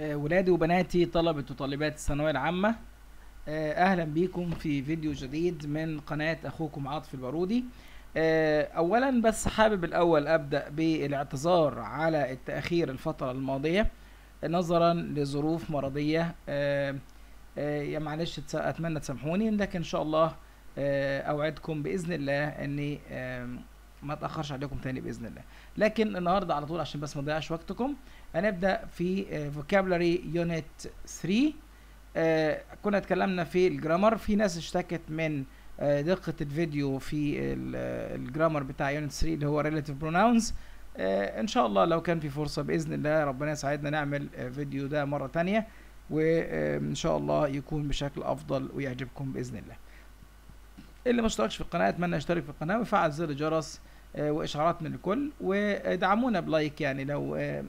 آه، ولادي وبناتي طلبة وطالبات الثانوية العامة آه، أهلا بيكم في فيديو جديد من قناة أخوكم عاطف البارودي آه، أولا بس حابب الأول أبدأ بالاعتذار على التأخير الفترة الماضية نظرا لظروف مرضية يا معلش أتمنى تسامحوني لكن إن شاء الله أوعدكم بإذن الله أني ما اتاخرش عليكم تاني باذن الله لكن النهارده على طول عشان بس ما اضيعش وقتكم هنبدا في فوكابلري يونت 3 كنا اتكلمنا في الجرامر في ناس اشتكت من آه، دقه الفيديو في آه، الجرامر بتاع يونت 3 اللي هو ريليتيف بروناونز آه، ان شاء الله لو كان في فرصه باذن الله ربنا يساعدنا نعمل فيديو ده مره تانية وان شاء الله يكون بشكل افضل ويعجبكم باذن الله اللي ما اشتركش في القناه اتمنى يشترك في القناه ويفعل زر الجرس آه، واشعارات من الكل ودعمونا بلايك يعني لو آه،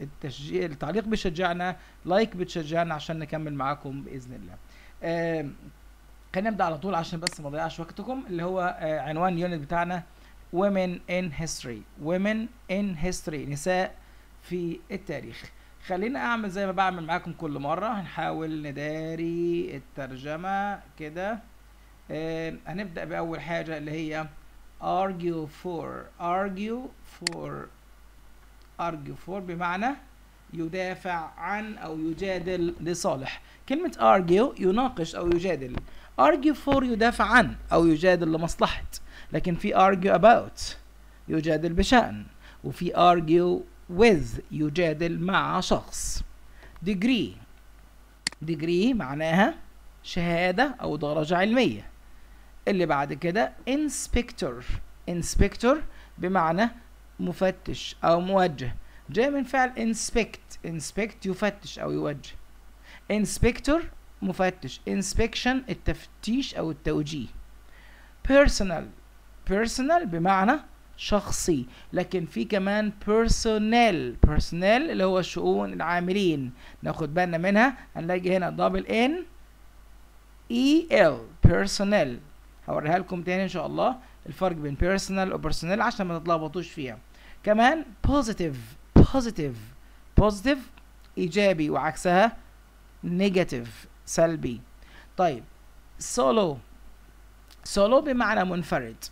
التشجيع التعليق بيشجعنا لايك بتشجعنا عشان نكمل معاكم باذن الله آه، خلينا نبدا على طول عشان بس ما اضيعش وقتكم اللي هو عنوان اليونت بتاعنا women in history women in history نساء في التاريخ خلينا اعمل زي ما بعمل معاكم كل مره هنحاول نداري الترجمه كده آه، هنبدأ بأول حاجة اللي هي argue for argue for argue for بمعنى يدافع عن أو يجادل لصالح كلمة argue يناقش أو يجادل argue for يدافع عن أو يجادل لمصلحة لكن في argue about يجادل بشأن وفي argue with يجادل مع شخص degree degree معناها شهادة أو درجة علمية اللي بعد كده انسبكتور انسبكتور بمعنى مفتش او موجه جاي من فعل انسبكت انسبكت يفتش او يوجه انسبكتور مفتش انسبكشن التفتيش او التوجيه personal بيرسونال بمعنى شخصي لكن في كمان personnel بيرسونيل اللي هو شؤون العاملين ناخد بالنا منها هنلاقي هنا دبل ان اي e ال personnel هوريها لكم تاني ان شاء الله الفرق بين بيرسونال personal عشان ما تتلخبطوش فيها كمان بوزيتيف بوزيتيف بوزيتيف ايجابي وعكسها نيجاتيف سلبي طيب سولو سولو بمعنى منفرد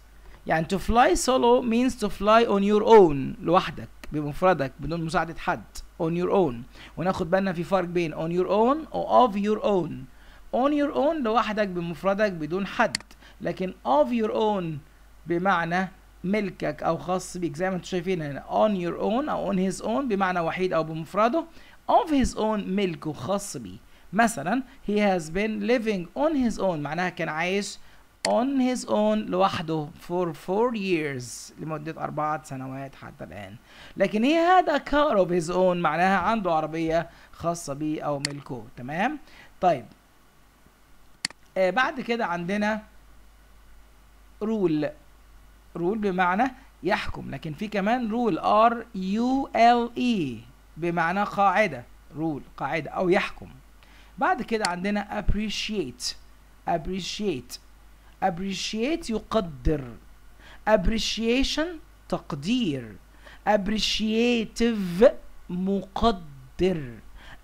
يعني to fly solo means to fly on your own لوحدك بمفردك بدون مساعدة حد on your own وناخد بالنا في فرق بين on your own و of your own on your own لوحدك بمفردك بدون حد لكن of your own بمعنى ملكك او خاص بيك زي ما انتم شايفين هنا on your own او on his own بمعنى وحيد او بمفرده of his own ملكه خاص بيه مثلا he has been living on his own معناها كان عايش on his own لوحده for four years لمدة أربعة سنوات حتى الآن لكن he had a car of his own معناها عنده عربية خاصة بيه أو ملكه تمام طيب آه بعد كده عندنا رول رول بمعنى يحكم لكن في كمان رول ار يو ال اي بمعنى قاعده رول قاعده او يحكم بعد كده عندنا appreciate appreciate appreciate يقدر appreciation تقدير appreciative مقدر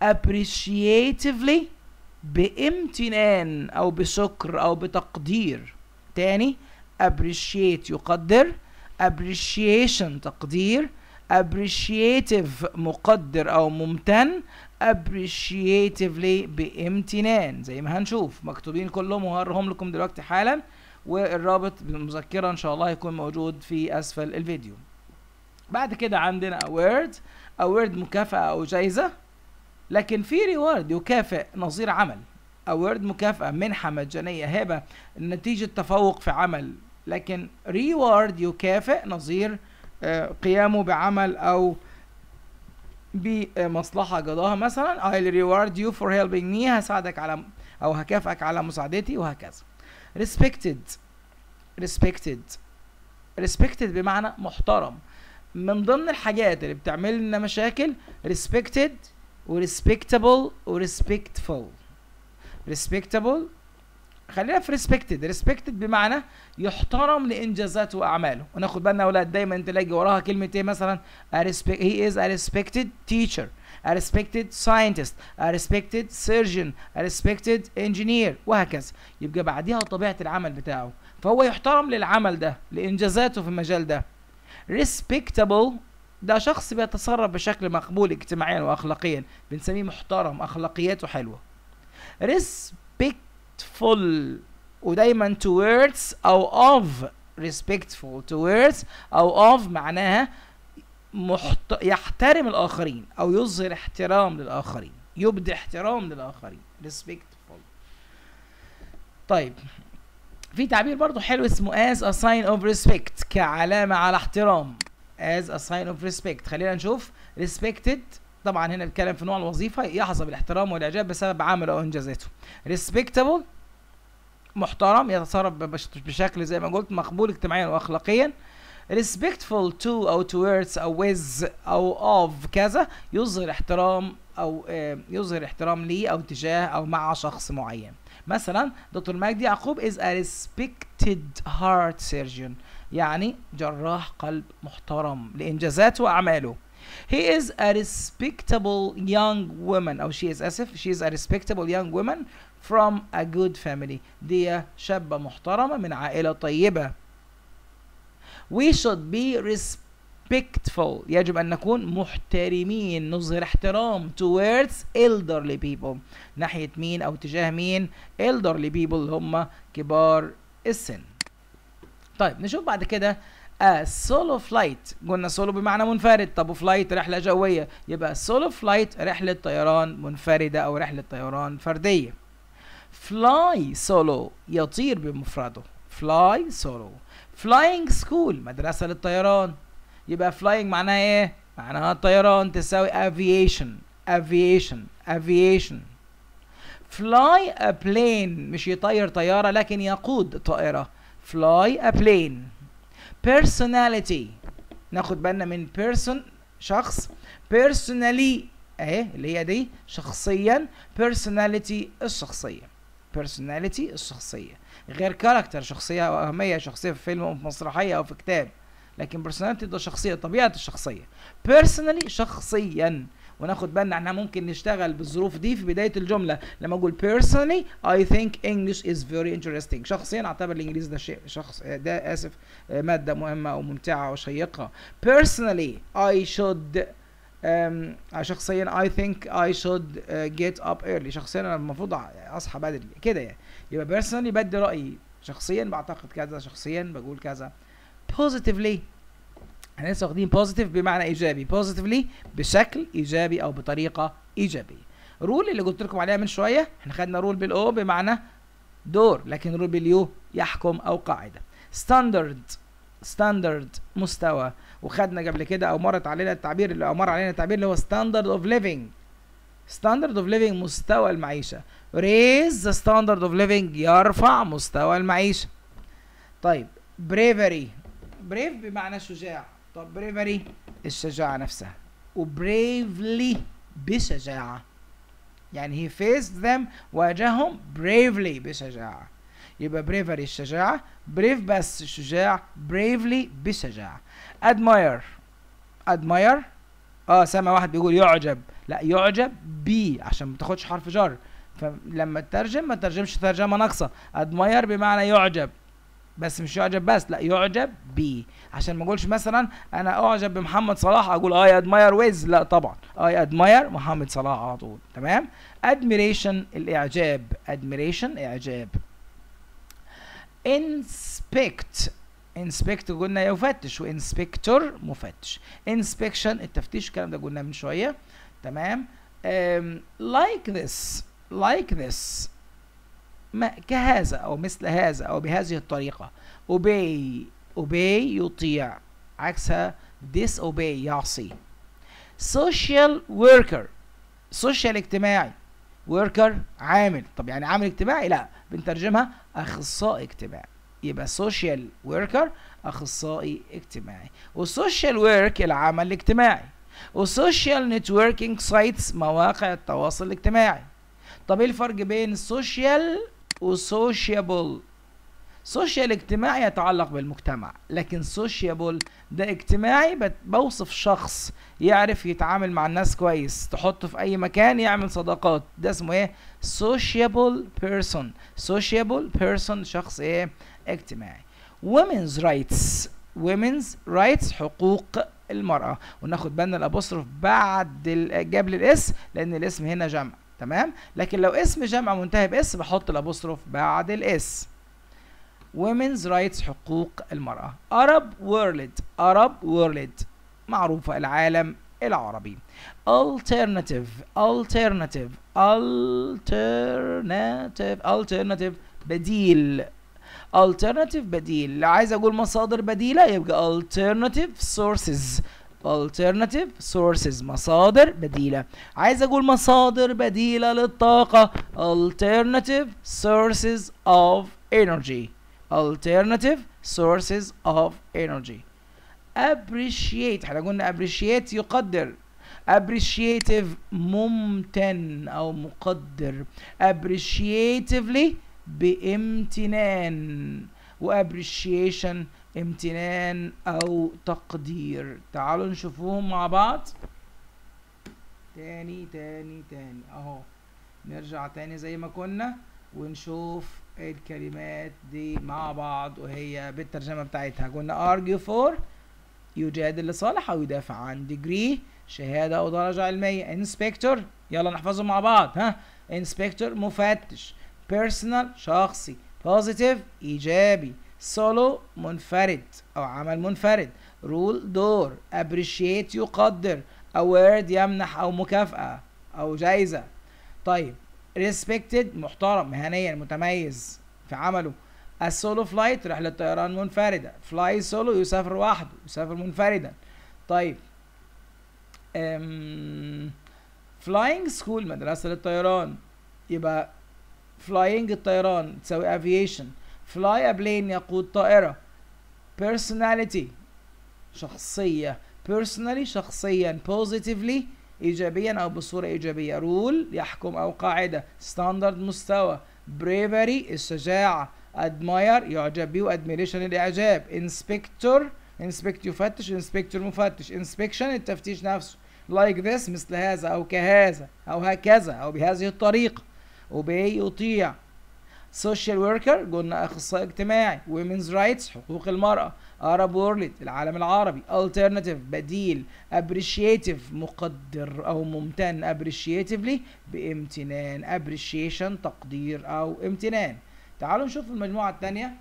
appreciatively بامتنان او بشكر او بتقدير تاني appreciate يقدر appreciation تقدير appreciative مقدر او ممتن appreciatively بامتنان زي ما هنشوف مكتوبين كلهم وهرهم لكم دلوقتي حالا والرابط بالمذكرة ان شاء الله هيكون موجود في اسفل الفيديو بعد كده عندنا award award مكافأة او جايزة لكن في reward يكافئ نظير عمل award مكافأة منحة مجانية هبة نتيجة تفوق في عمل لكن ريورد يكافئ نظير آه، قيامه بعمل او بمصلحه قضاها مثلا I'll reward you for helping me هساعدك على او هكافئك على مساعدتي وهكذا respected respected respected بمعنى محترم من ضمن الحاجات اللي بتعمل لنا مشاكل respected و respectable و respectful respectable خلينا في ريسبكتد ريسبكتد بمعنى يحترم لانجازاته واعماله وناخد بالنا يا اولاد دايما تلاقي وراها كلمه ايه مثلا هي از ا ريسبكتد تيشر a respected scientist a respected surgeon a respected engineer وهكذا يبقى بعديها طبيعة العمل بتاعه فهو يحترم للعمل ده لإنجازاته في المجال ده respectable ده شخص بيتصرف بشكل مقبول اجتماعيا وأخلاقيا بنسميه محترم أخلاقياته حلوة respectful ودايما towards او of respectful towards او of معناها محت... يحترم الاخرين او يظهر احترام للاخرين يبدي احترام للاخرين respectful طيب في تعبير برضو حلو اسمه as a sign of respect كعلامة على احترام as a sign of respect خلينا نشوف respected طبعا هنا الكلام في نوع الوظيفه يحظى بالاحترام والاعجاب بسبب عمله او انجازاته ريسبكتبل محترم يتصرف بشكل زي ما قلت مقبول اجتماعيا واخلاقيا respectful to او towards او with او of كذا يظهر احترام او آه، يظهر احترام ليه او تجاه او مع شخص معين مثلا دكتور مجدي يعقوب is a respected heart surgeon يعني جراح قلب محترم لانجازاته واعماله He is a respectable young woman Oh, she is أسف she is a respectable young woman from a good family دي شابة محترمة من عائلة طيبة We should be respectful يجب أن نكون محترمين نظهر احترام towards elderly people ناحية مين أو تجاه مين elderly people اللي هم كبار السن طيب نشوف بعد كده سولو آه، فلايت قلنا سولو بمعنى منفرد طب فلايت رحله جويه يبقى سولو فلايت رحله طيران منفرده او رحله طيران فرديه فلاي سولو يطير بمفرده فلاي سولو فلاينج سكول مدرسه للطيران يبقى فلاينج معناها ايه معناها الطيران تساوي افييشن افييشن افييشن فلاي ا بلين مش يطير طياره لكن يقود طائره فلاي ا بلين personality ناخد بالنا من person شخص personally اهي اللي هي دي شخصيا personality الشخصية personality الشخصية غير character شخصية أو أهمية شخصية في فيلم أو في مسرحية أو في كتاب لكن personality ده شخصية طبيعة الشخصية personally شخصيا وناخد بالنا احنا ممكن نشتغل بالظروف دي في بدايه الجمله لما اقول personally I think English is very interesting شخصيا اعتبر الانجليزي ده شيء شخص ده اسف ماده مهمه او ممتعه وشيقه personally I should um, شخصيا I think I should uh, get up early شخصيا انا المفروض اصحى بدري كده يعني يبقى personally بدي رايي شخصيا بعتقد كذا شخصيا بقول كذا positively احنا لسه واخدين بوزيتيف بمعنى ايجابي بوزيتيفلي بشكل ايجابي او بطريقه ايجابيه رول اللي قلت لكم عليها من شويه احنا خدنا رول بالاو بمعنى دور لكن رول باليو يحكم او قاعده ستاندرد ستاندرد مستوى وخدنا قبل كده او مرت علينا التعبير اللي او مر علينا التعبير اللي هو ستاندرد اوف ليفنج ستاندرد اوف ليفنج مستوى المعيشه ريز ذا ستاندرد اوف ليفنج يرفع مستوى المعيشه طيب بريفري بريف بمعنى شجاع طب bravery الشجاعة نفسها وبريفلي بشجاعة يعني he faced them واجههم bravely بشجاعة يبقى bravery الشجاعة brave بس شجاع bravely بشجاعة admire admire اه سامع واحد بيقول يعجب لا يعجب بي عشان ما تاخدش حرف جر فلما تترجم ما تترجمش ترجمة ناقصة admire بمعنى يعجب بس مش يعجب بس لا يعجب بيه عشان ما اقولش مثلا انا اعجب بمحمد صلاح اقول اي ادماير ويز لا طبعا اي ادماير محمد صلاح على طول تمام ادميريشن الاعجاب ادميريشن اعجاب انسبكت انسبكت قلنا يفتش وانسبكتور مفتش انسبكشن التفتيش الكلام ده قلناه من شويه تمام لايك ذس لايك ذس ما كهذا أو مثل هذا أو بهذه الطريقة obey obey يطيع عكسها disobey يعصي social worker social اجتماعي worker عامل طب يعني عامل اجتماعي لا بنترجمها اخصائي اجتماعي يبقى social worker اخصائي اجتماعي والسوشيال work العمل الاجتماعي وسوشيال networking سايتس مواقع التواصل الاجتماعي طب ايه الفرق بين السوشيال وسوشيبل سوشيال اجتماعي يتعلق بالمجتمع لكن سوشيبل ده اجتماعي بوصف شخص يعرف يتعامل مع الناس كويس تحطه في اي مكان يعمل صداقات ده اسمه ايه سوشيبل بيرسون سوشيبل بيرسون شخص ايه اجتماعي ومنز رايتس ومنز رايتس حقوق المرأة وناخد بالنا الابوستروف بعد جاب الاس لان الاسم هنا جمع تمام لكن لو اسم جمع منتهي باس بحط الابوستروف بعد الاس ومنز رايتس حقوق المراه عرب وورلد عرب وورلد معروفه العالم العربي الترناتيف الترناتيف الترناتيف الترناتيف بديل alternative بديل لو عايز اقول مصادر بديله يبقى alternative sources alternative sources مصادر بديلة عايز أقول مصادر بديلة للطاقة alternative sources of energy alternative sources of energy appreciate احنا قلنا appreciate يقدر appreciative ممتن أو مقدر appreciatively بامتنان و appreciation امتنان او تقدير تعالوا نشوفهم مع بعض تاني تاني تاني اهو نرجع تاني زي ما كنا ونشوف الكلمات دي مع بعض وهي بالترجمة بتاعتها قلنا argue for يجادل لصالح او يدافع عن degree شهادة او درجة علمية inspector يلا نحفظهم مع بعض ها inspector مفتش personal شخصي positive ايجابي سولو منفرد أو عمل منفرد رول دور appreciate يقدر award يمنح أو مكافأة أو جايزة طيب respected محترم مهنيا متميز في عمله السولو فلايت رحلة طيران منفردة فلاي سولو يسافر وحده يسافر منفردا طيب أم... فلاينج سكول مدرسة للطيران يبقى فلاينج الطيران تساوي افييشن فلاي ابلين يقود طائرة personality شخصية personally شخصيا positively ايجابيا او بصوره ايجابيه رول يحكم او قاعده ستاندرد مستوى bravery الشجاعه admire يعجب به admiration الاعجاب inspector inspect يفتش inspector مفتش inspection التفتيش نفسه like this مثل هذا او كهذا او هكذا او بهذه الطريقه obey يطيع سوشيال وركر قلنا اخصائي اجتماعي ومنز رايتس حقوق المراه عرب وورلد العالم العربي الترناتيف بديل ابريشيتيف مقدر او ممتن ابريشيتيفلي بامتنان ابريشيشن تقدير او امتنان تعالوا نشوف المجموعه الثانيه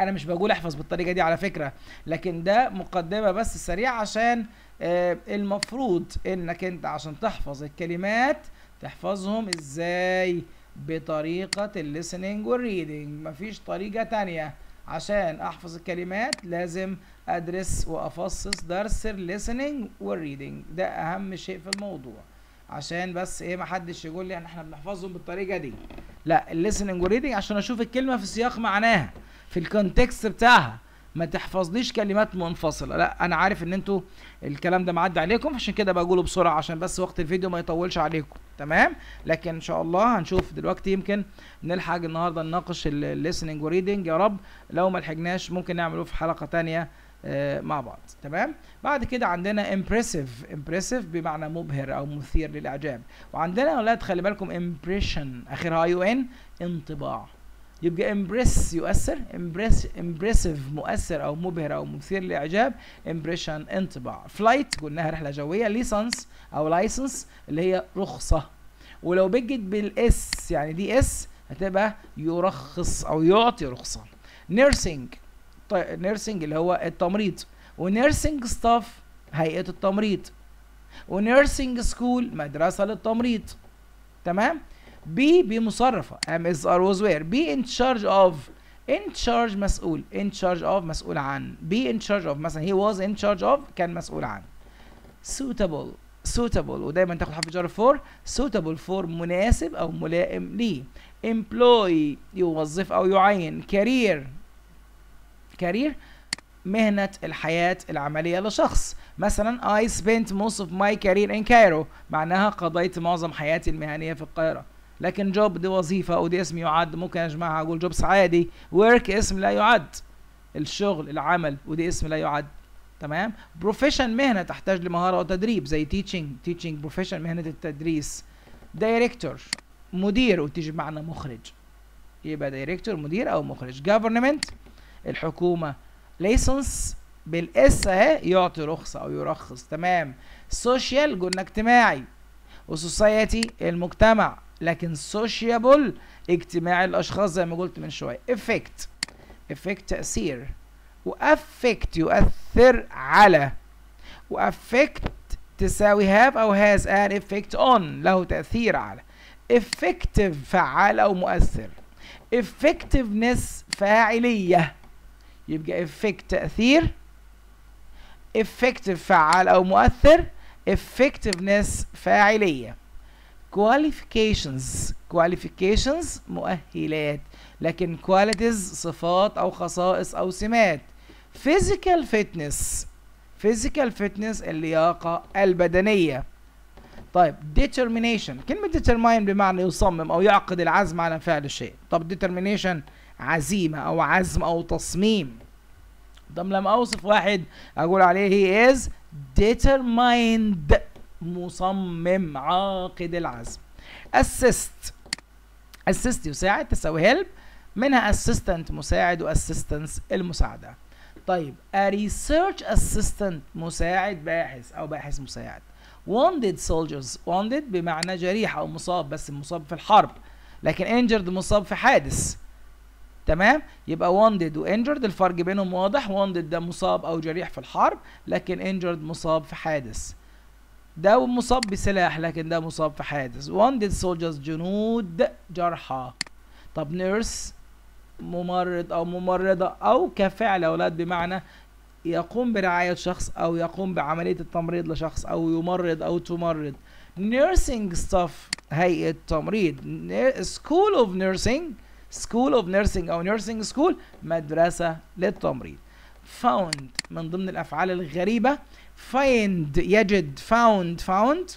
انا مش بقول احفظ بالطريقه دي على فكره لكن ده مقدمه بس سريعه عشان آه، المفروض انك انت عشان تحفظ الكلمات تحفظهم ازاي بطريقة الليسننج والريدنج مفيش طريقة تانية عشان احفظ الكلمات لازم ادرس وافصص درس الليسننج والريدنج ده اهم شيء في الموضوع عشان بس ايه محدش يقول لي احنا بنحفظهم بالطريقه دي لا الليسننج والريدنج عشان اشوف الكلمه في سياق معناها في الكونتكست بتاعها ما تحفظليش كلمات منفصله لا انا عارف ان انتوا الكلام ده معدي عليكم عشان كده بقوله بسرعه عشان بس وقت الفيديو ما يطولش عليكم تمام لكن ان شاء الله هنشوف دلوقتي يمكن نلحق النهارده نناقش الليسننج وريدنج يا رب لو ما لحقناش ممكن نعمله في حلقه ثانيه آه، مع بعض تمام بعد كده عندنا امبرسيف امبرسيف بمعنى مبهر او مثير للاعجاب وعندنا يا اولاد خلي بالكم امبريشن اخرها يو ان انطباع يبقى امبرس يؤثر امبرس امبرسيف مؤثر او مبهر او مثير للاعجاب امبريشن انطباع فلايت قلناها رحله جويه ليسنس او لايسنس اللي هي رخصه ولو بجد بالاس يعني دي اس هتبقى يرخص او يعطي رخصه نيرسينج نيرسينج اللي هو التمريض ونيرسينج ستاف هيئه التمريض ونيرسينج سكول مدرسه للتمريض تمام بي بمصرفه ام از ار واز وير بي ان تشارج اوف ان تشارج مسؤول ان تشارج اوف مسؤول عن بي ان تشارج اوف مثلا هي واز ان تشارج اوف كان مسؤول عن suitable suitable ودايما تاخد حرف جر فور suitable فور مناسب او ملائم ليه امبلوي يوظف او يعين career career مهنة الحياة العملية لشخص مثلا I spent most of my career in Cairo معناها قضيت معظم حياتي المهنية في القاهرة لكن جوب دي وظيفه او دي اسم يعد ممكن اجمعها اقول جوبس عادي ورك اسم لا يعد الشغل العمل ودي اسم لا يعد تمام بروفيشن مهنه تحتاج لمهاره وتدريب زي تيتشنج تيتشنج بروفيشن مهنه التدريس دايركتور مدير وتيجي معنا مخرج يبقى دايركتور مدير او مخرج جفرمنت الحكومه ليسنس بالاس اهي يعطي رخصه او يرخص تمام سوشيال قلنا اجتماعي وسوسايتي المجتمع لكن سوشيابل اجتماع الاشخاص زي ما قلت من شويه افكت افكت تاثير وافكت يؤثر على وافكت تساوي have او has an effect on له تأثير على effective فعال أو مؤثر effectiveness فاعلية يبقى effect تأثير effective فعال أو مؤثر effectiveness فاعلية qualifications qualifications مؤهلات لكن qualities صفات او خصائص او سمات physical fitness physical fitness اللياقة البدنية طيب determination كلمة determine بمعنى يصمم او يعقد العزم على فعل شيء طب determination عزيمة او عزم او تصميم طب لما اوصف واحد اقول عليه he is determined مصمم عاقد العزم assist assist يساعد تساوي help منها assistant مساعد وassistance المساعدة طيب a research assistant مساعد باحث أو باحث مساعد wounded soldiers wounded بمعنى جريح أو مصاب بس مصاب في الحرب لكن injured مصاب في حادث تمام يبقى wounded و injured الفرق بينهم واضح wounded ده مصاب أو جريح في الحرب لكن injured مصاب في حادث ده مصاب بسلاح لكن ده مصاب في حادث wounded soldiers جنود جرحى طب نيرس ممرض او ممرضة او كفعل اولاد بمعنى يقوم برعاية شخص او يقوم بعملية التمريض لشخص او يمرض او تمرض nursing staff هيئة تمريض school of nursing school of nursing او nursing school مدرسة للتمريض found من ضمن الافعال الغريبة فايند يجد فاوند فاوند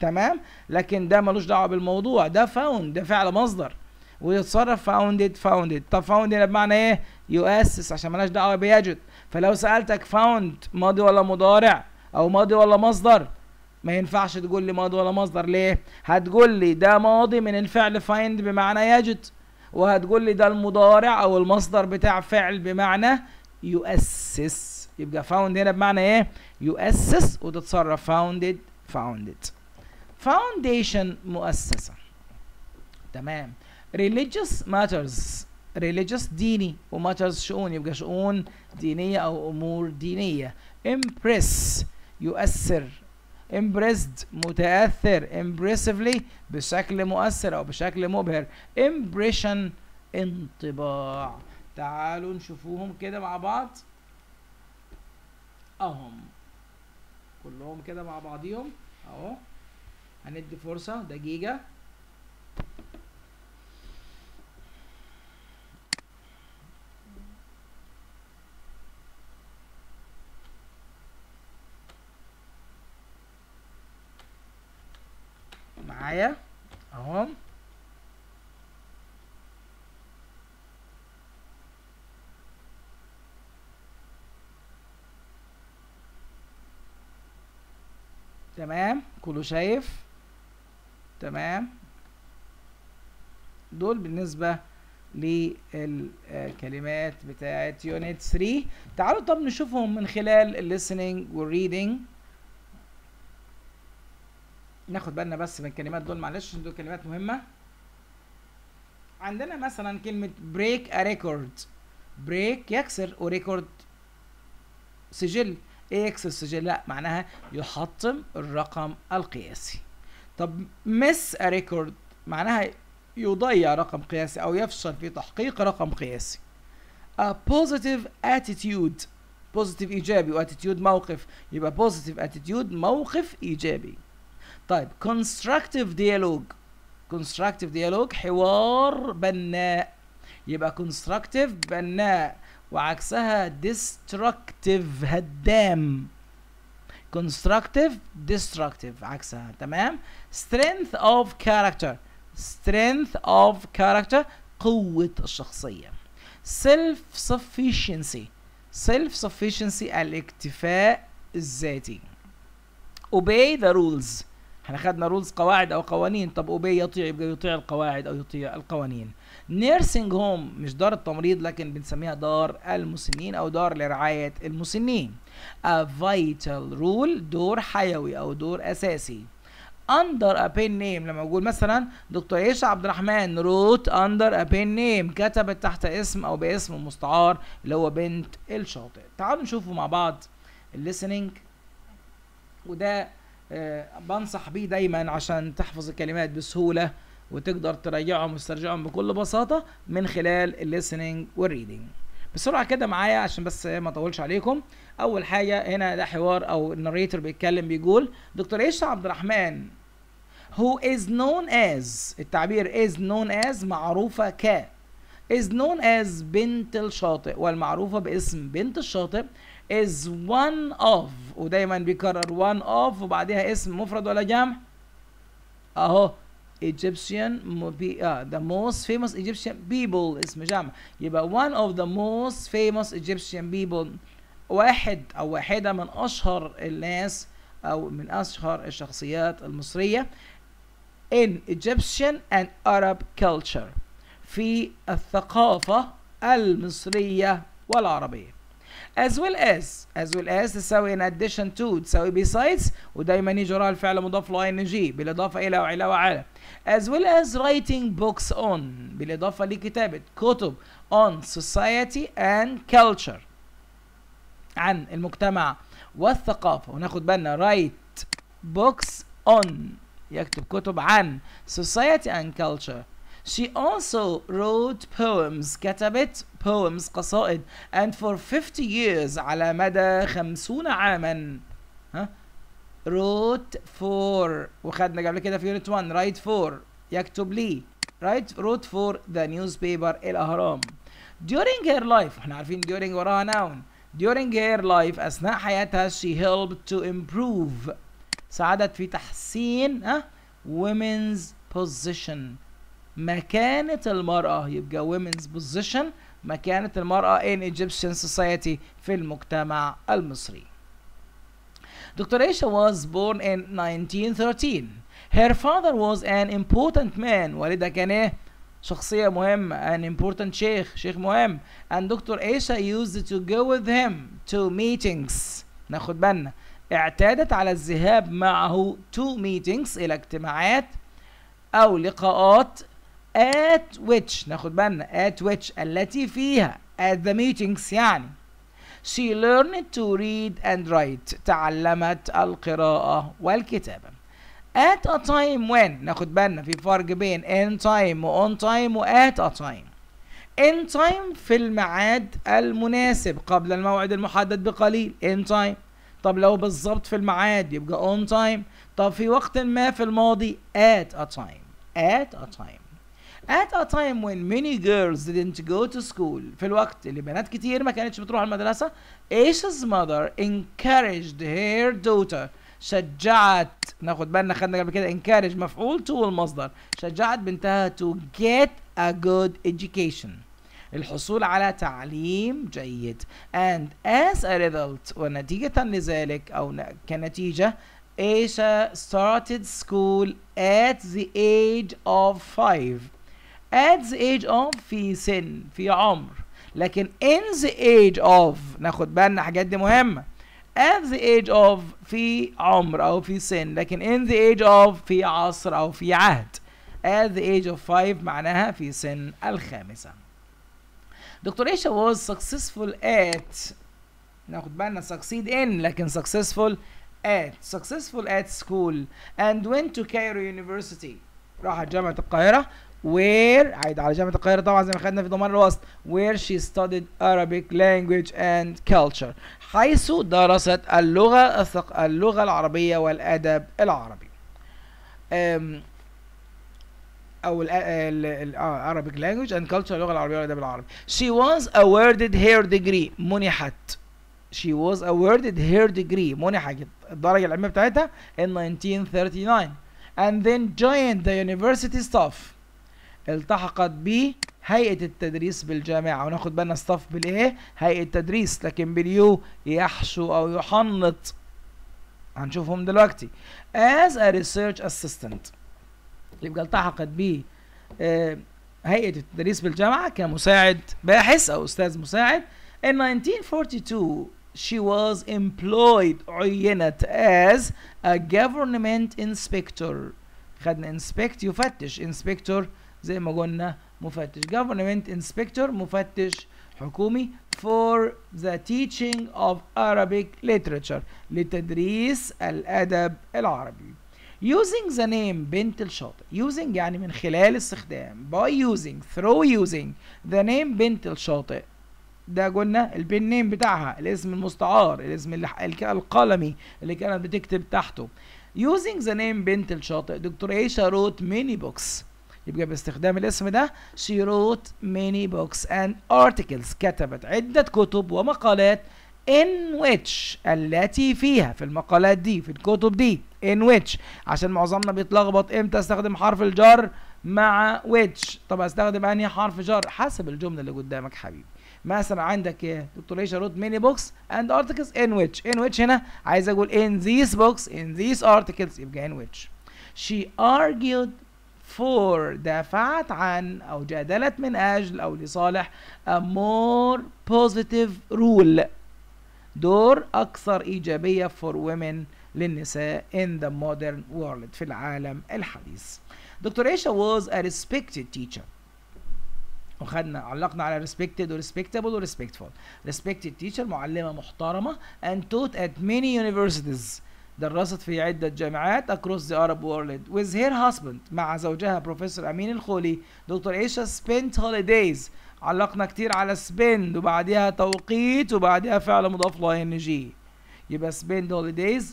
تمام لكن ده ملوش دعوه بالموضوع ده فاوند ده فعل مصدر ويتصرف فاوندد فاوندد طب فاوند هنا بمعنى ايه يؤسس عشان ملهاش دعوه بيجد فلو سالتك فاوند ماضي ولا مضارع او ماضي ولا مصدر ما ينفعش تقول لي ماضي ولا مصدر ليه هتقول لي ده ماضي من الفعل فايند بمعنى يجد وهتقول لي ده المضارع او المصدر بتاع فعل بمعنى يؤسس يبقى فاوند هنا بمعنى ايه يؤسس وتتصرف فاوندد فاوندد فاونديشن مؤسسة تمام religious matters religious ديني وماترز شؤون يبقى شؤون دينية أو أمور دينية impress يؤثر impressed متأثر impressively بشكل مؤثر أو بشكل مبهر impression انطباع تعالوا نشوفوهم كده مع بعض اهم كلهم كده مع بعضيهم اهو هندي فرصة دقيقة معايا اهو تمام كله شايف تمام دول بالنسبة للكلمات بتاعة يونت 3 تعالوا طب نشوفهم من خلال الليسننج والريدنج ناخد بالنا بس من الكلمات دول معلش دول كلمات مهمة عندنا مثلا كلمة بريك ا ريكورد بريك يكسر وريكورد سجل اكس السجل لا معناها يحطم الرقم القياسي طب مس ريكورد معناها يضيع رقم قياسي او يفشل في تحقيق رقم قياسي a positive attitude positive ايجابي واتيتيود موقف يبقى positive attitude موقف ايجابي طيب constructive dialogue constructive dialogue حوار بناء يبقى constructive بناء وعكسها destructive هدام constructive destructive عكسها تمام strength of character strength of character قوة الشخصية self sufficiency self sufficiency الاكتفاء الذاتي obey the rules احنا خدنا rules قواعد او قوانين طب obey يطيع يبقى يطيع القواعد او يطيع القوانين نيرسينج هوم مش دار التمريض لكن بنسميها دار المسنين او دار لرعايه المسنين a vital role دور حيوي او دور اساسي under a pen name لما اقول مثلا دكتور عيشة عبد الرحمن wrote under a pen name كتبت تحت اسم او باسم مستعار اللي هو بنت الشاطئ تعالوا نشوفوا مع بعض الليسننج وده آه، بنصح بيه دايما عشان تحفظ الكلمات بسهوله وتقدر تراجعهم وتسترجعهم بكل بساطه من خلال الليسننج والريدنج بسرعه كده معايا عشان بس ما اطولش عليكم اول حاجه هنا ده حوار او الناريتور بيتكلم بيقول دكتور ايش عبد الرحمن هو از نون از التعبير از نون از معروفه ك از نون از بنت الشاطئ والمعروفه باسم بنت الشاطئ is one of ودايما بيكرر one of وبعدها اسم مفرد ولا جمع اهو Egyptian uh, the most famous Egyptian people اسم جمع يبقى one of the most famous Egyptian people واحد أو واحدة من أشهر الناس أو من أشهر الشخصيات المصرية in Egyptian and Arab culture في الثقافة المصرية والعربية as well as as well as تساوي in addition to تساوي besides ودايما يجي وراها الفعل مضاف ان ing بالاضافه الى وعلى وعلى as well as writing books on بالاضافه لكتابه كتب on society and culture عن المجتمع والثقافه وناخد بالنا write books on يكتب كتب عن society and culture She also wrote poems كتبت poems قصائد and for 50 years على مدى 50 عاما ها wrote for وخدنا قبل كده في unit 1 write for يكتب لي write wrote for the newspaper الأهرام during her life احنا عارفين during وراها noun during her life أثناء حياتها she helped to improve ساعدت في تحسين ها women's position مكانة المرأة يبقى women's position مكانة المرأة in Egyptian society في المجتمع المصري دكتور إيشا was born in 1913 her father was an important man والدها كان إيه؟ شخصية مهمة an important شيخ شيخ مهم and دكتور إيشا used to go with him to meetings ناخد بالنا اعتادت على الذهاب معه to meetings إلى اجتماعات أو لقاءات at which ناخد بالنا at which التي فيها at the meetings يعني she learned to read and write تعلمت القراءة والكتابة at a time when ناخد بالنا في فرق بين in time و on time و at a time in time في الميعاد المناسب قبل الموعد المحدد بقليل in time طب لو بالظبط في الميعاد يبقى on time طب في وقت ما في الماضي at a time at a time at a time when many girls didn't go to school في الوقت اللي بنات كتير ما كانتش بتروح المدرسة Aisha's mother encouraged her daughter شجعت ناخد بالنا خدنا قبل كده encourage مفعول to المصدر شجعت بنتها to get a good education الحصول على تعليم جيد and as a result ونتيجة لذلك أو كنتيجة ايشا started school at the age of five at the age of في سن في عمر لكن in the age of ناخد بالنا حاجات دي مهمة at the age of في عمر أو في سن لكن in the age of في عصر أو في عهد at the age of 5 معناها في سن الخامسة دكتور إيشا was successful at ناخد بالنا succeed in لكن successful at successful at school and went to Cairo University راح جامعة القاهرة where عيد على جامعة القاهرة طبعا زي ما خدنا في ضمان الوسط where she studied Arabic language and culture حيث درست اللغة اللغة العربية والأدب العربي أو Arabic language and culture اللغة العربية والأدب العربي she was awarded her degree منحت she was awarded her degree منحت الدرجة العلمية بتاعتها in 1939 and then joined the university staff التحقت بهيئة هيئة التدريس بالجامعة وناخد بالنا الصف بالايه هيئة التدريس لكن باليو يحشو او يحنط هنشوفهم دلوقتي as a research assistant يبقى التحقت به آه، هيئة التدريس بالجامعة كمساعد باحث او استاذ مساعد in 1942 she was employed عينت as a government inspector خدنا inspect يفتش inspector زي ما قلنا مفتش government inspector مفتش حكومي for the teaching of Arabic literature لتدريس الأدب العربي using the name بنت الشاطئ using يعني من خلال استخدام by using through using the name بنت الشاطئ ده قلنا البين نيم بتاعها الاسم المستعار الاسم القلمي اللي كانت بتكتب تحته using the name بنت الشاطئ دكتور عيشة wrote many books يبقى باستخدام الاسم ده she wrote many books and articles كتبت عدة كتب ومقالات in which التي فيها في المقالات دي في الكتب دي in which عشان معظمنا بيتلخبط امتى استخدم حرف الجر مع which طب استخدم انهي حرف جر حسب الجمله اللي قدامك حبيبي مثلا عندك ايه دكتور ايشا رود ميني بوكس اند ارتكلز ان ويتش ان ويتش هنا عايز اقول ان ذيس بوكس ان ذيس ارتكلز يبقى ان ويتش شي ارجيود for دافعت عن أو جادلت من أجل أو لصالح a more positive rule دور أكثر إيجابية for women للنساء in the modern world في العالم الحديث دكتور عيشة was a respected teacher وخدنا علقنا على respected و respectable و respectful respected teacher معلمة محترمة and taught at many universities درست في عدة جامعات across the Arab world with her husband مع زوجها بروفيسور أمين الخولي دكتور عيشة spent holidays علقنا كتير على spend وبعدها توقيت وبعدها فعل مضاف لـ ing يبقى spend holidays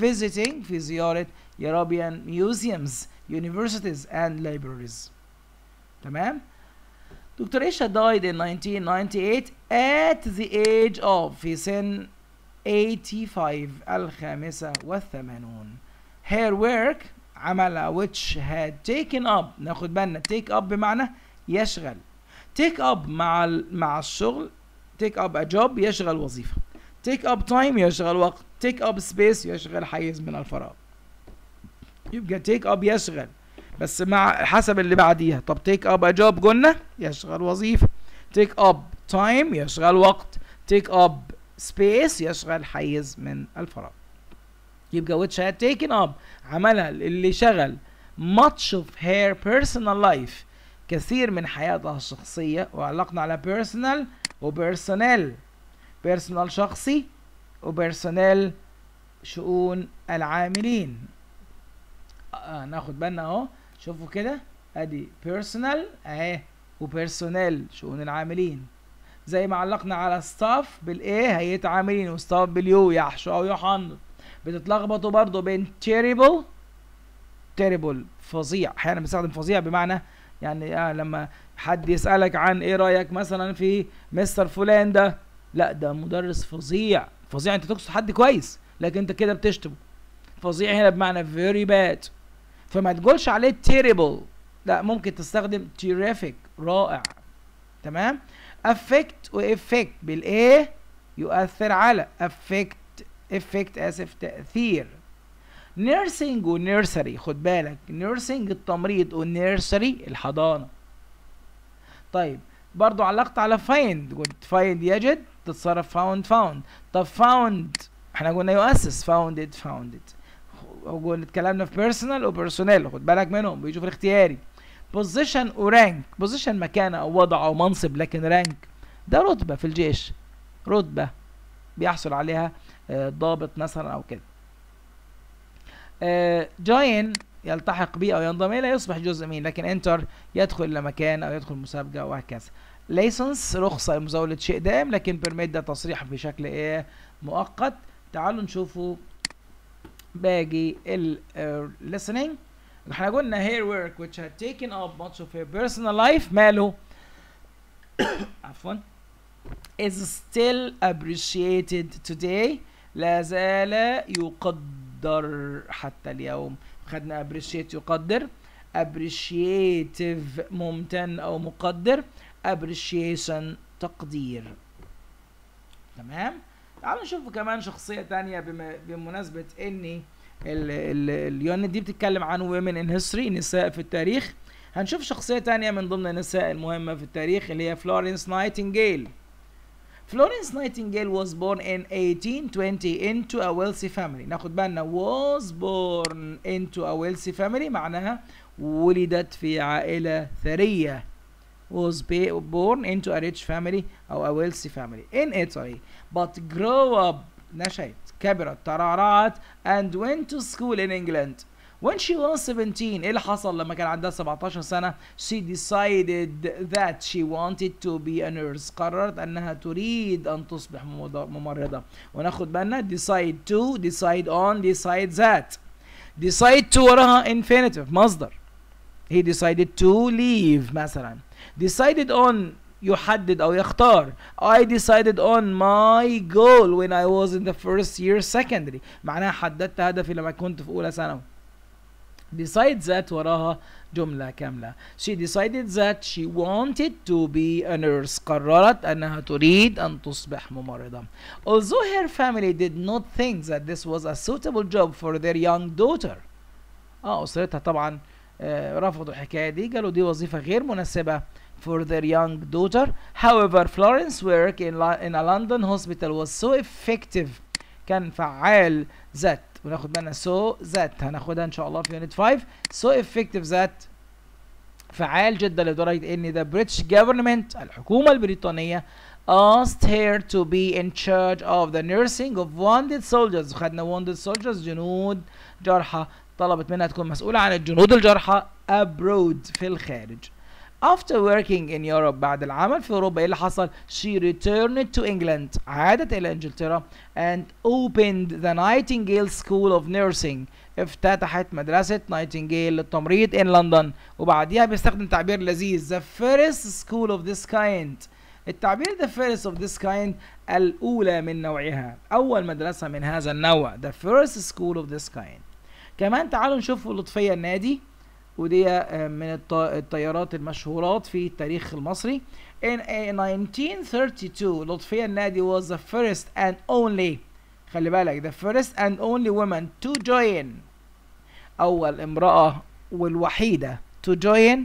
visiting في زيارة European museums universities and libraries تمام دكتور عيشة died in 1998 at the age of في سن 85 الخامسة والثمانون her work عملها which had taken up ناخد بالنا take up بمعنى يشغل take up مع مع الشغل take up a job يشغل وظيفة take up time يشغل وقت take up space يشغل حيز من الفراغ يبقى take up يشغل بس مع حسب اللي بعديها طب take up a job قلنا يشغل وظيفة take up time يشغل وقت take up سبيس يشغل حيز من الفراغ يبقى which had taken up عملها اللي شغل much of her personal life كثير من حياتها الشخصية وعلقنا على personal وبيرسونيل personal شخصي وبيرسونيل شؤون العاملين آه ناخد بالنا اهو شوفوا كده ادي personal اهي وبيرسونيل شؤون العاملين زي ما علقنا على الصف بالايه هيتعاملين والصف باليو يحشو او يحنط بتتلخبطوا برضو بين تيريبل تيريبل فظيع احيانا بستخدم فظيع بمعنى يعني آه لما حد يسالك عن ايه رايك مثلا في مستر فلان ده لا ده مدرس فظيع فظيع انت تقصد حد كويس لكن انت كده بتشتمه فظيع هنا بمعنى فيري باد فما تقولش عليه تيريبل لا ممكن تستخدم تيريفيك رائع تمام افكت وافكت بالايه يؤثر على افكت افكت اسف تاثير نيرسينج ونيرسري خد بالك نيرسينج التمريض ونيرسري الحضانه طيب برضو علقت على فايند قلت فايند يجد تتصرف فاوند فاوند طب فاوند احنا قلنا يؤسس فاوندد فاوندد قلنا اتكلمنا في بيرسونال وبيرسونيل خد بالك منهم بيشوف الاختياري بوزيشن ورانك بوزيشن مكانة أو وضع أو منصب لكن رانك ده رتبة في الجيش رتبة بيحصل عليها آه، ضابط مثلا أو كده آه، جوين يلتحق به أو ينضم إليه يصبح جزء مين لكن انتر يدخل إلى مكان أو يدخل مسابقة وهكذا ليسنس رخصة لمزاولة شيء دائم لكن بيرميت ده تصريح في شكل إيه مؤقت تعالوا نشوفوا باقي الليسننج آه، احنا قلنا هير ورك which had taken up much of her personal life ماله عفوا is still appreciated today لا زال يقدر حتى اليوم خدنا appreciate يقدر appreciative ممتن او مقدر appreciation تقدير تمام تعالوا نشوف كمان شخصية تانية بم... بمناسبة اني اليونت دي بتتكلم عن ويمن ان هيستوري نساء في التاريخ هنشوف شخصيه تانية من ضمن النساء المهمه في التاريخ اللي هي فلورنس نايتنجيل فلورنس نايتنجيل was born in 1820 into a wealthy family ناخد بالنا was born into a wealthy family معناها ولدت في عائلة ثرية was born into a rich family أو a wealthy family in Italy but grow up نشأت كبرت ترعرعت and went to school in England When she was 17 ايه اللي حصل لما كان عندها 17 سنة she decided that she wanted to be a nurse قررت انها تريد ان تصبح ممرضة وناخد بالنا decide to decide on decide that decide to وراها infinitive مصدر he decided to leave مثلا decided on يحدد أو يختار I decided on my goal when I was in the first year secondary معناها حددت هدفي لما كنت في أولى ثانوي decide that وراها جملة كاملة she decided that she wanted to be a nurse قررت أنها تريد أن تصبح ممرضة although her family did not think that this was a suitable job for their young daughter اه أسرتها طبعا آه رفضوا الحكاية دي قالوا دي وظيفة غير مناسبة for their young daughter. However, Florence's work in, in a London hospital was so effective كان فعال that وناخد بالنا so that هناخدها ان شاء الله في unit 5 so effective that فعال جدا لدرجة ان the British government الحكومة البريطانية asked her to be in charge of the nursing of wounded soldiers خدنا wounded soldiers جنود جرحى طلبت منها تكون مسؤولة عن الجنود الجرحى abroad في الخارج after working in Europe بعد العمل في أوروبا إيه اللي حصل she returned to England عادت إلى إنجلترا and opened the Nightingale School of Nursing افتتحت مدرسة نايتنجيل للتمريض in لندن وبعديها بيستخدم تعبير لذيذ the first school of this kind التعبير the first of this kind الأولى من نوعها أول مدرسة من هذا النوع the first school of this kind كمان تعالوا نشوف لطفية النادي ودي من الطيارات المشهورات في التاريخ المصري In 1932 لطفية النادي was the first and only خلي بالك the first and only woman to join أول امرأة والوحيدة to join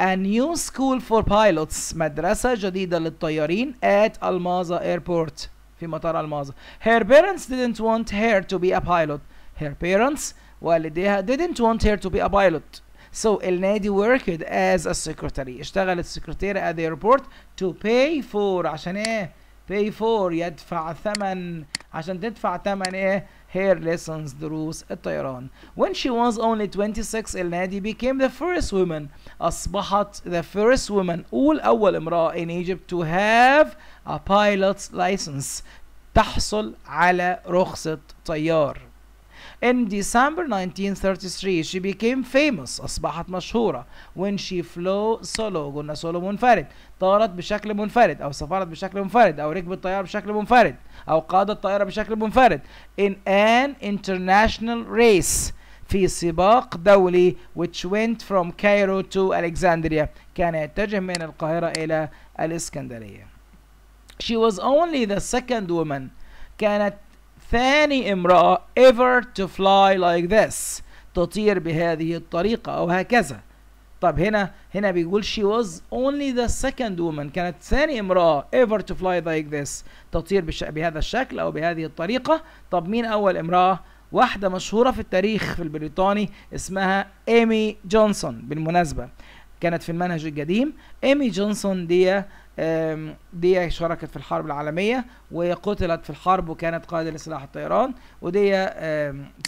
a new school for pilots مدرسة جديدة للطيارين at Almaza airport في مطار الماظة her parents didn't want her to be a pilot her parents والديها didn't want her to be a pilot So El Nadi worked as a secretary اشتغلت secretary at the airport to pay for عشان ايه pay for يدفع ثمن عشان تدفع ثمن ايه her lessons دروس الطيران when she was only 26 El Nadi became the first woman أصبحت the first woman أول أول امرأة in Egypt to have a pilot's license تحصل على رخصة طيار in December 1933 she became famous أصبحت مشهورة when she flew solo قلنا solo منفرد طارت بشكل منفرد أو سافرت بشكل منفرد أو ركبت طيارة بشكل منفرد أو قادت طائرة بشكل منفرد in an international race في سباق دولي which went from Cairo to Alexandria كان يتجه من القاهرة إلى الإسكندرية She was only the second woman كانت ثاني امرأة ever to fly like this تطير بهذه الطريقة أو هكذا طب هنا هنا بيقول she was only the second woman كانت ثاني امرأة ever to fly like this تطير بش... بهذا الشكل أو بهذه الطريقة طب مين أول امرأة واحدة مشهورة في التاريخ في البريطاني اسمها ايمي جونسون بالمناسبة كانت في المنهج القديم ايمي جونسون دي دي شاركت في الحرب العالمية وقتلت في الحرب وكانت قائدة لسلاح الطيران ودي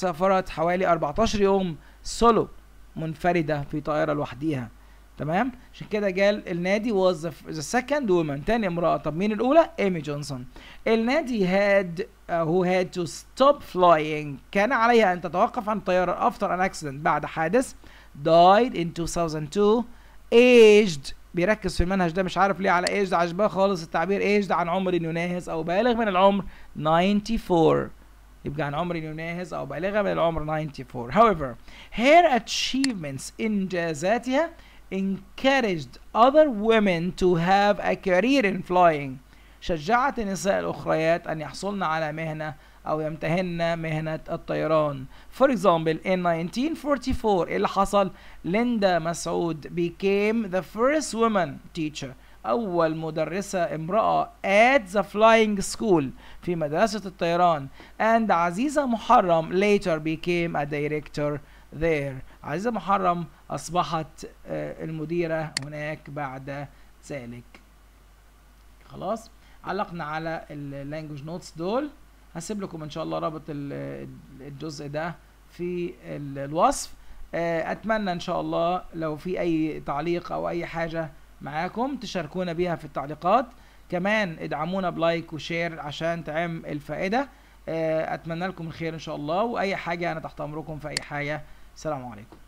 سافرت حوالي 14 يوم سولو منفردة في طائرة لوحديها تمام عشان كده قال النادي was the second woman تاني امرأة طب مين الأولى؟ إيمي جونسون النادي هاد هو هاد تو ستوب فلاينج كان عليها أن تتوقف عن الطيارة افتر ان اكسيدنت بعد حادث died in 2002 aged بيركز في المنهج ده مش عارف ليه على ايج ده عجباه خالص التعبير ايج ده عن عمر يناهز او بالغ من العمر 94 يبقى عن عمر يناهز او بالغه من العمر 94 however her achievements انجازاتها encouraged other women to have a career in flying شجعت النساء الاخريات ان يحصلن على مهنه أو يمتهن مهنة الطيران For example in 1944 اللي حصل ليندا مسعود became the first woman teacher أول مدرسة امرأة at the flying school في مدرسة الطيران and عزيزة محرم later became a director there عزيزة محرم أصبحت آه، المديرة هناك بعد ذلك خلاص علقنا على اللانجوج نوتس دول هسيب لكم ان شاء الله رابط الجزء ده في الوصف آه، اتمنى ان شاء الله لو في اي تعليق او اي حاجه معاكم تشاركونا بيها في التعليقات كمان ادعمونا بلايك وشير عشان تعم الفائده آه، اتمنى لكم الخير ان شاء الله واي حاجه انا تحت امركم في اي حاجه سلام عليكم